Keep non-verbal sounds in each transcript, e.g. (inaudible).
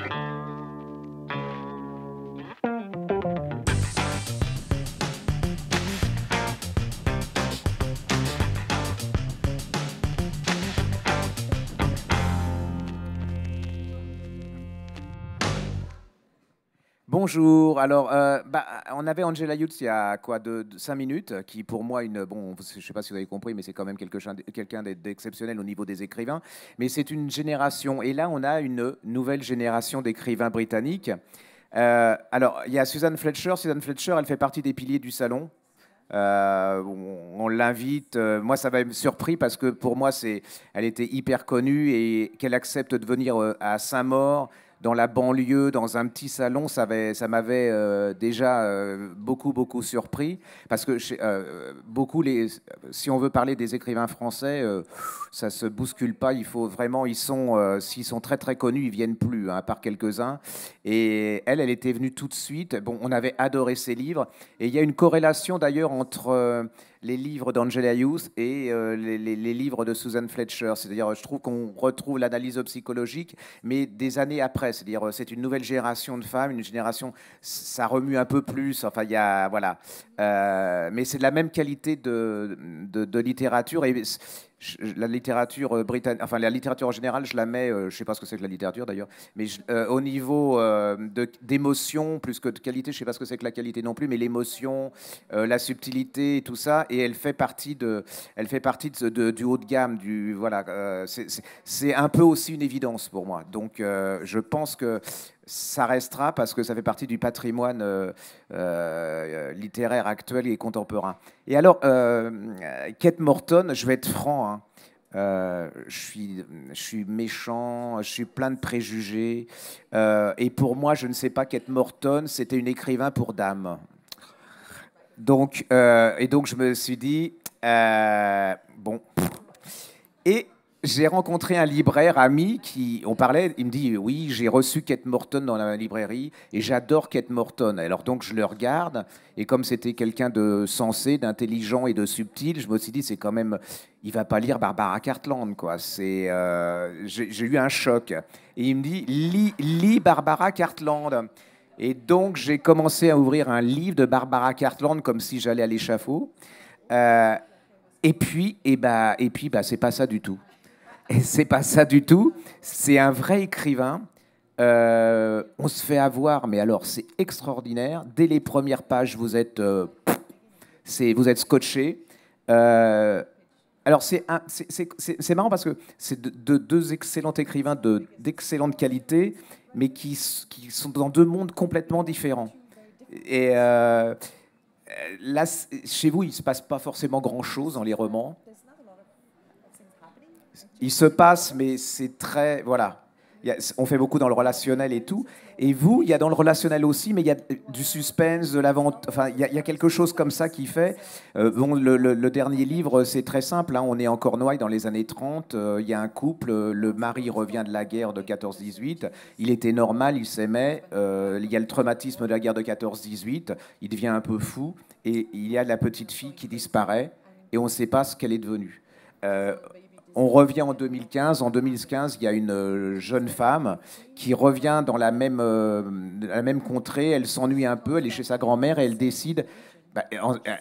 Thank you. Bonjour. Alors, euh, bah, on avait Angela Yutz il y a quoi, de, cinq minutes, qui pour moi, une, bon, je ne sais pas si vous avez compris, mais c'est quand même quelqu'un d'exceptionnel au niveau des écrivains. Mais c'est une génération. Et là, on a une nouvelle génération d'écrivains britanniques. Euh, alors, il y a Susan Fletcher. Susan Fletcher, elle fait partie des piliers du salon. Euh, on, l'invite. moi, ça m'a surpris parce que pour moi, elle était hyper connue et qu'elle accepte de venir à Saint-Maur dans la banlieue, dans un petit salon, ça, m'avait euh, déjà euh, beaucoup, beaucoup surpris. Parce que euh, beaucoup, les, si on veut parler des écrivains français, ça se bouscule pas. Il faut vraiment, ils sont, s'ils sont très, très connus, ils viennent plus, hein, à part quelques-uns. Et elle, elle était venue tout de suite. Bon, on avait adoré ses livres. Et il y a une corrélation d'ailleurs entre les livres d'Angela Youth et euh, les, livres de Susan Fletcher. C'est-à-dire, je trouve qu'on retrouve l'analyse psychologique, mais des années après. C'est-à-dire, euh, c'est une nouvelle génération de femmes, une génération, ça remue un peu plus. Enfin, il y a, voilà. Euh, mais c'est de la même qualité de, de littérature. Et la littérature euh, britannique, enfin la littérature en général, je la mets, je euh, je sais pas ce que c'est que la littérature d'ailleurs, mais euh, au niveau d'émotion plus que de qualité, je ne sais pas ce que c'est que la qualité non plus, mais l'émotion, la subtilité, et tout ça, et elle fait partie de, elle fait partie de, du haut de gamme, du voilà, c'est un peu aussi une évidence pour moi. Donc je pense que ça restera parce que ça fait partie du patrimoine euh, euh, littéraire actuel et contemporain. Et alors, euh, Kate Morton, je vais être franc, hein, je, suis, méchant, je suis plein de préjugés, et pour moi, je ne sais pas, Kate Morton, c'était une écrivain pour dames. Donc, et donc, je me suis dit, bon. Et j'ai rencontré un libraire ami qui, on parlait, il me dit oui, j'ai reçu Kate Morton dans la librairie et j'adore Kate Morton. Alors donc je le regarde et comme c'était quelqu'un de sensé, d'intelligent et de subtil, je me suis dit c'est quand même, il va pas lire Barbara Cartland quoi. Euh, j'ai eu un choc et il me dit lis, Barbara Cartland. Et donc j'ai commencé à ouvrir un livre de Barbara Cartland comme si j'allais à l'échafaud. Euh, et puis, et eh bah, ben, et puis, bah, c'est pas ça du tout c'est pas ça du tout. C'est un vrai écrivain. Euh, on se fait avoir, mais alors c'est extraordinaire. Dès les premières pages, vous êtes, euh, vous êtes scotché. Euh, alors c'est, marrant parce que c'est de, deux excellents écrivains de, d'excellente qualité, mais qui, qui, sont dans deux mondes complètement différents. Et là, chez vous, il ne se passe pas forcément grand-chose dans les romans il se passe, mais c'est très. Voilà. on fait beaucoup dans le relationnel et tout. Et vous, il y a dans le relationnel aussi, mais il y a du suspense, de l'aventure. Enfin, il y, a, quelque chose comme ça qui fait. Euh, bon, le, dernier livre, c'est très simple. Hein. on est en Cornouailles dans les années 30. Euh, il y a un couple. Euh, le mari revient de la guerre de 14-18. Il était normal, il s'aimait. il y a le traumatisme de la guerre de 14-18. Il devient un peu fou. Et il y a la petite fille qui disparaît. Et on ne sait pas ce qu'elle est devenue. Euh, on revient en 2015. En 2015, il y a une euh, jeune femme qui revient dans la même, euh, la même contrée. Elle s'ennuie un peu, elle est chez sa grand-mère elle décide, bah,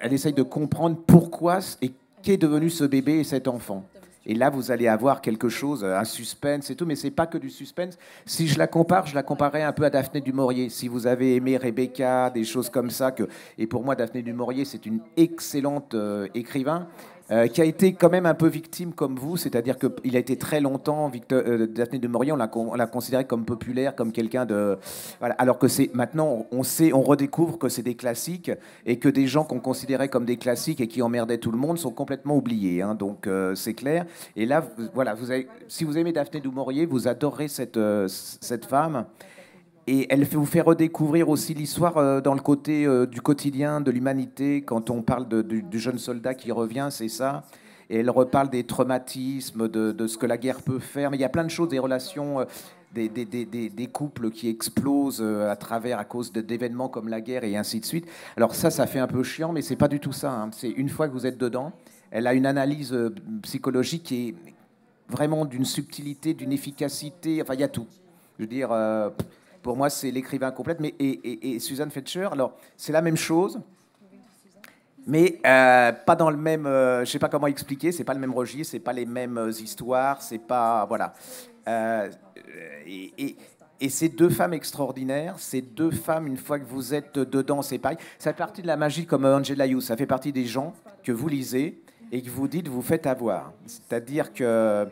elle essaye de comprendre pourquoi et qu'est devenu ce bébé et cet enfant. Et là, vous allez avoir quelque chose, un suspense et tout, mais c'est pas que du suspense. Si je la compare, je la comparerais un peu à Daphné du Maurier. Si vous avez aimé Rebecca, des choses comme ça, que... et pour moi, Daphné du Maurier, c'est une excellente euh, écrivain. Euh, qui a été quand même un peu victime comme vous, c'est-à-dire qu'il a été très longtemps, Victor, euh, Daphné de Maurier, on l'a considéré comme populaire, comme quelqu'un de... Voilà, alors que c'est maintenant, on sait, on redécouvre que c'est des classiques et que des gens qu'on considérait comme des classiques et qui emmerdaient tout le monde sont complètement oubliés, hein, donc euh, c'est clair. Et là, voilà, vous avez, si vous aimez Daphné de Maurier, vous adorez cette, cette femme et elle vous fait redécouvrir aussi l'histoire euh, dans le côté euh, du quotidien, de l'humanité. Quand on parle du, jeune soldat qui revient, c'est ça. Et elle reparle des traumatismes, de, ce que la guerre peut faire. Mais il y a plein de choses, des relations, euh, des, des, couples qui explosent à travers, à cause d'événements comme la guerre et ainsi de suite. Alors ça, ça fait un peu chiant, mais c'est pas du tout ça. Hein. C'est une fois que vous êtes dedans, elle a une analyse psychologique qui est vraiment d'une subtilité, d'une efficacité. Enfin, il y a tout. Je veux dire. Pour moi, c'est l'écrivain complète. Mais, et, et, et Suzanne Fetcher, alors, c'est la même chose, mais euh, pas dans le même. Je euh, je sais pas comment expliquer, c'est pas le même registre, c'est pas les mêmes euh, histoires, c'est pas. Voilà. et, ces deux femmes extraordinaires, ces deux femmes, une fois que vous êtes dedans, c'est pareil. Ça fait partie de la magie comme Angela Hughes. Ça fait partie des gens que vous lisez et que vous dites vous faites avoir. C'est-à-dire que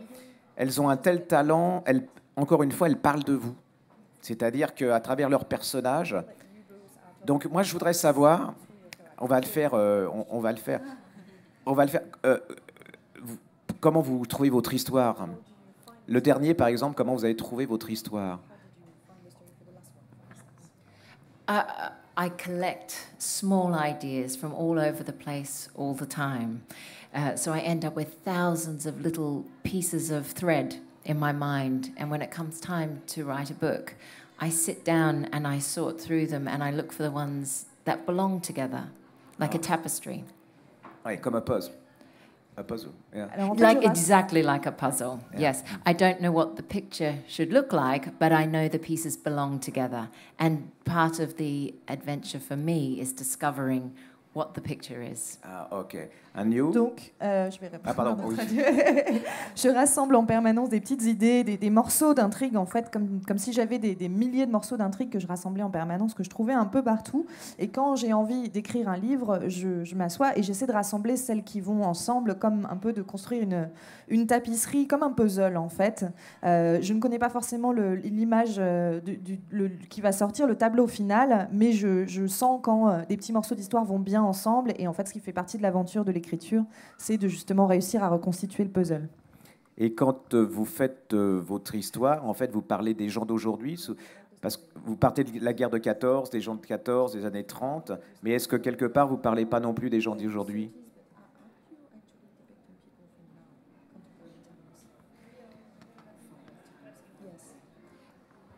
elles ont un tel talent. Elles, encore une fois, elles parlent de vous. C'est-à-dire qu'à travers leurs personnages. Donc moi, je voudrais savoir. On va le faire. Euh, on, va le faire. On va le faire. Euh, comment vous trouvez votre histoire Le dernier, par exemple, comment vous avez trouvé votre histoire uh, I collect small ideas from all over the place all the time. Uh, so I end up with thousands of little pieces of thread in my mind. And when it comes time to write a book, I sit down and I sort through them and I look for the ones that belong together, like a ah. tapestry. Like comme un puzzle. A puzzle, yeah. Like exactly like a puzzle. Yeah. Yes, I don't know what the picture should look like, but I know the pieces belong together. And part of the adventure for me is discovering what the picture is. Ah, okay. Donc, euh, je vais ah, (laughs) je rassemble en permanence des petites idées, des, morceaux d'intrigue, en fait, comme, comme si j'avais des, milliers de morceaux d'intrigue que je rassemblais en permanence, que je trouvais un peu partout. Et quand j'ai envie d'écrire un livre, je, m'assois et j'essaie de rassembler celles qui vont ensemble, comme un peu de construire une, une tapisserie, comme un puzzle, en fait. Euh, je ne connais pas forcément l'image euh, qui va sortir, le tableau final, mais je, je sens quand des petits morceaux d'histoire vont bien ensemble. Et en fait, ce qui fait partie de l'aventure de l'écriture c'est de justement réussir à reconstituer le puzzle. Et quand euh, vous faites euh, votre histoire, en fait, vous parlez des gens d'aujourd'hui parce que vous partez de la guerre de 14, des gens de 14, des années 30, mais est-ce que quelque part vous parlez pas non plus des gens d'aujourd'hui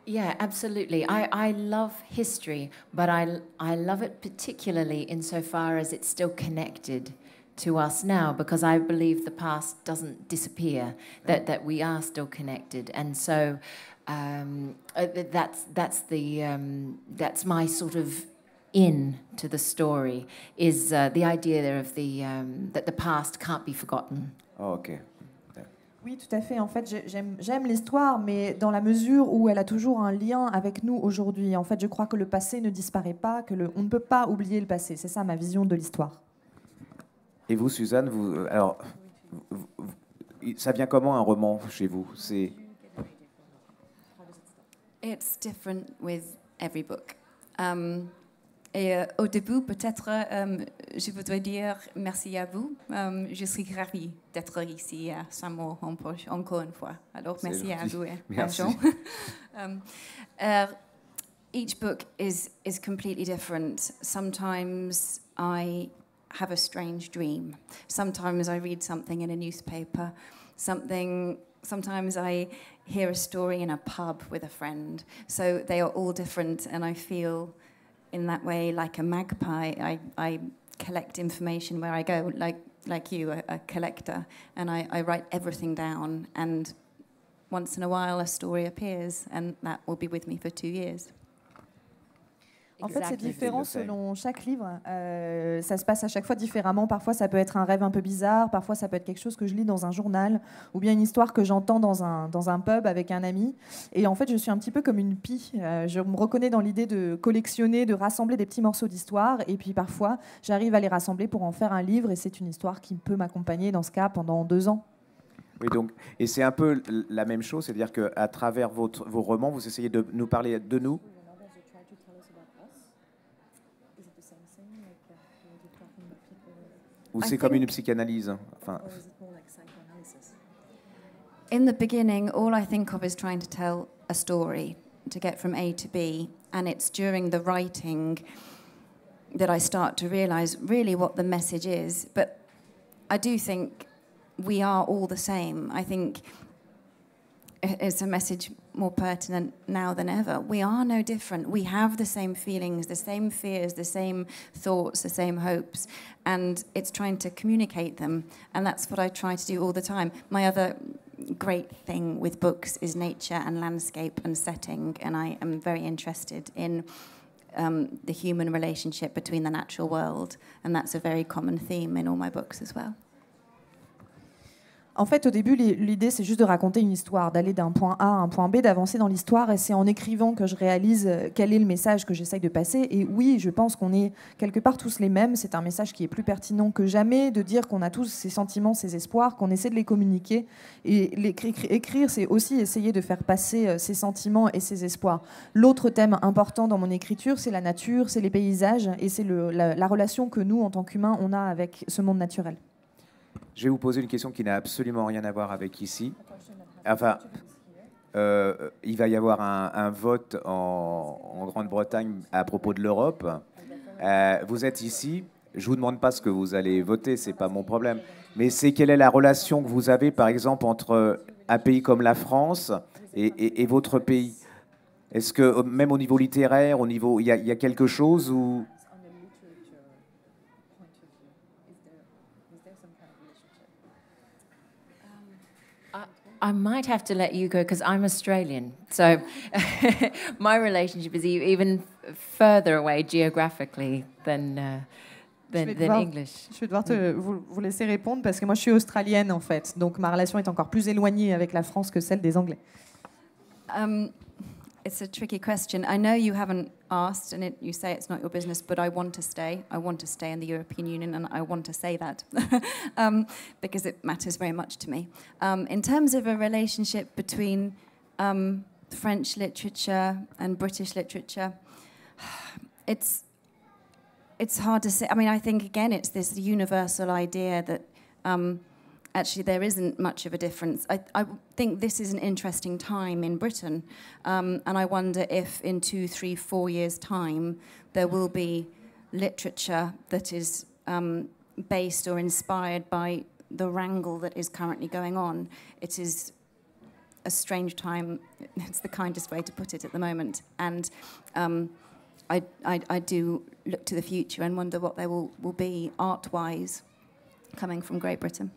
Yeah, absolutely. I, I love history, but I, I love it particularly insofar as it's still connected to us now because I believe the past doesn't disappear, that, that we are still connected. And so um, uh, that's, that's, the, um, that's my sort of in to the story is uh, the idea there of the, um, that the past can't be forgotten. Oh, okay. Oui, tout à fait. En fait, j'aime l'histoire, mais dans la mesure où elle a toujours un lien avec nous aujourd'hui. En fait, je crois que le passé ne disparaît pas, que le, on ne peut pas oublier le passé. C'est ça ma vision de l'histoire. Et vous, Suzanne, vous, euh, alors, ça vient comment un roman chez vous C'est It's different with every book. Um, et euh, au début, peut-être, euh, je voudrais dire merci à vous. Um, je suis ravie d'être ici à Saint-Mauve-en-Poche, encore une fois. Alors, merci à vous et (laughs) à Jean. (laughs) um, uh, each book is, is completely different. Sometimes I have a strange dream. Sometimes I read something in a newspaper, something sometimes I hear a story in a pub with a friend. So they are all different, and I feel in that way like a magpie. I, I collect information where I go, like, like you, a, a collector, and I, I write everything down. And once in a while, a story appears, and that will be with me for two years. En fait, c'est différent selon chaque livre. Euh, ça se passe à chaque fois différemment. Parfois, ça peut être un rêve un peu bizarre. Parfois, ça peut être quelque chose que je lis dans un journal ou bien une histoire que j'entends dans un, dans un pub avec un ami. Et en fait, je suis un petit peu comme une pie. Euh, je me reconnais dans l'idée de collectionner, de rassembler des petits morceaux d'histoire. Et puis, parfois, j'arrive à les rassembler pour en faire un livre. Et c'est une histoire qui peut m'accompagner, dans ce cas, pendant deux ans. Oui, donc, et c'est un peu la même chose, c'est-à-dire qu'à travers votre, vos romans, vous essayez de nous parler de nous, Ou c'est comme une psychanalyse enfin, In the beginning, all I think of is trying to tell a story to get from A to B, and it's during the writing that I start to realize really what the message is. But I do think we are all the same. I think it's a message more pertinent now than ever. We are no different. We have the same feelings, the same fears, the same thoughts, the same hopes, and it's trying to communicate them. And that's what I try to do all the time. My other great thing with books is nature and landscape and setting, and I am very interested in. Um, the human relationship between the natural world, and that's a very common theme in all my books as well. En fait, au début, l'idée, c'est juste de raconter une histoire, d'aller d'un point A à un point B, d'avancer dans l'histoire. Et c'est en écrivant que je réalise euh, quel est le message que j'essaye de passer. Et oui, je pense qu'on est quelque part tous les mêmes. C'est un message qui est plus pertinent que jamais de dire qu'on a tous ces sentiments, ces espoirs, qu'on essaie de les communiquer. Et écrire, c'est aussi essayer de faire passer euh, ces sentiments et ces espoirs. L'autre thème important dans mon écriture, c'est la nature, c'est les paysages et c'est la, la relation que nous, en tant qu'humains, on a avec ce monde naturel. Je vais vous poser une question qui n'a absolument rien à voir avec ici. Enfin, euh, il va y avoir un, vote en, Grande-Bretagne à propos de l'Europe. Euh, vous êtes ici. Je vous demande pas ce que vous allez voter, c'est pas mon problème. Mais c'est quelle est la relation que vous avez, par exemple, entre un pays comme la France et, votre pays Est-ce que même au niveau littéraire, au niveau, il y, a quelque chose où je vais devoir, mm. vous, laisser répondre parce que moi je suis australienne en fait, donc ma relation est encore plus éloignée avec la France que celle des Anglais. Um, It's a tricky question. I know you haven't asked, and it, you say it's not your business, but I want to stay. I want to stay in the European Union, and I want to say that (laughs) um, because it matters very much to me. Um, in terms of a relationship between um, French literature and British literature, (sighs) it's it's hard to say. I mean, I think again, it's this universal idea that um, actually there isn't much of a difference. I, I think this is an interesting time in Britain, um, and I wonder if in two, three, four years' time there will be literature that is um, based or inspired by the wrangle that is currently going on. It is a strange time, (laughs) it's the kindest way to put it at the moment, and um, I, I, I do look to the future and wonder what there will, will be art-wise coming from Great Britain.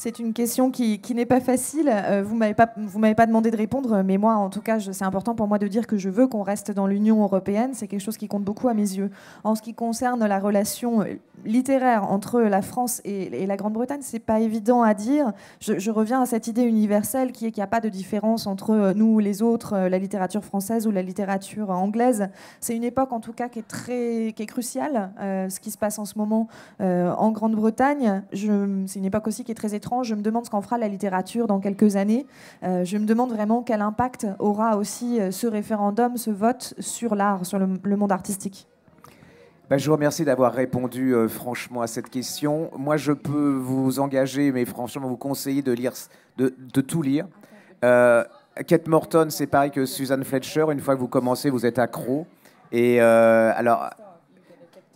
C'est une question qui, qui n'est pas facile. Euh, vous m'avez pas vous m'avez pas demandé de répondre, mais moi, en tout cas, c'est important pour moi de dire que je veux qu'on reste dans l'Union européenne. C'est quelque chose qui compte beaucoup à mes yeux. En ce qui concerne la relation euh, littéraire entre la France et, la Grande-Bretagne, c'est pas évident à dire. Je, reviens à cette idée universelle qui est qu'il n'y a pas de différence entre euh, nous ou les autres, la littérature française ou la littérature anglaise. C'est une époque, en tout cas, qui est très qui est cruciale. ce qui se passe en ce moment en Grande-Bretagne, c'est une époque aussi qui est très étrange. Je me demande ce qu'en fera la littérature dans quelques années. Euh, je me demande vraiment quel impact aura aussi euh, ce référendum, ce vote sur l'art, sur le, monde artistique. Bah, je vous remercie d'avoir répondu euh, franchement à cette question. Moi, je peux vous engager, mais franchement, vous conseiller de lire, de, tout lire. Kate Morton, c'est pareil que Suzanne Fletcher. Une fois que vous commencez, vous êtes accro. Et alors,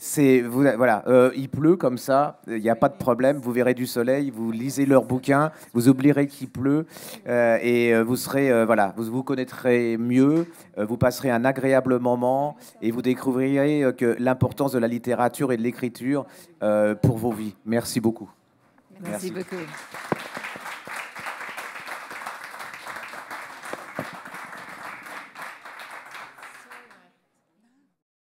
c'est vous, voilà, euh, il pleut comme ça, il n'y a pas de problème. Vous verrez du soleil, vous lisez leurs bouquin, vous oublierez qu'il pleut euh, et euh, vous serez voilà, vous vous connaîtrez mieux, vous passerez un agréable moment et vous découvrirez que l'importance de la littérature et de l'écriture pour vos vies. Merci beaucoup. Merci. beaucoup.